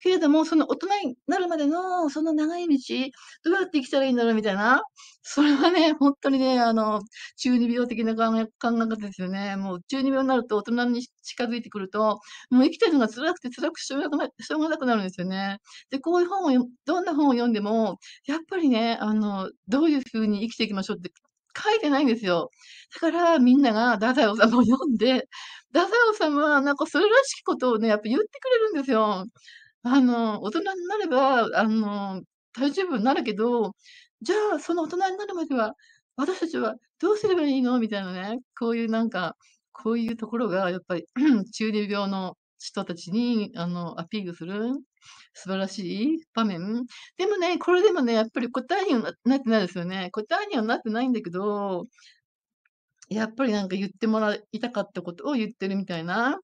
けれども、その大人になるまでの、その長い道、どうやって生きたらいいんだろうみたいな。それはね、本当にね、あの、中二病的な考え方ですよね。もう中二病になると大人に近づいてくると、もう生きてるのが辛くて辛くしょうがなくなるんですよね。で、こういう本を、どんな本を読んでも、やっぱりね、あの、どういうふうに生きていきましょうって書いてないんですよ。だからみんながダ太ヨ様を読んで、ダ太ヨ様はなんかそれらしきことをね、やっぱ言ってくれるんですよ。あの、大人になれば、あの、大丈夫になるけど、じゃあ、その大人になるまでは、私たちはどうすればいいのみたいなね、こういうなんか、こういうところが、やっぱり、中流病の人たちに、あの、アピールする、素晴らしい場面。でもね、これでもね、やっぱり答えにはなってないですよね。答えにはなってないんだけど、やっぱりなんか言ってもらいたかったことを言ってるみたいな。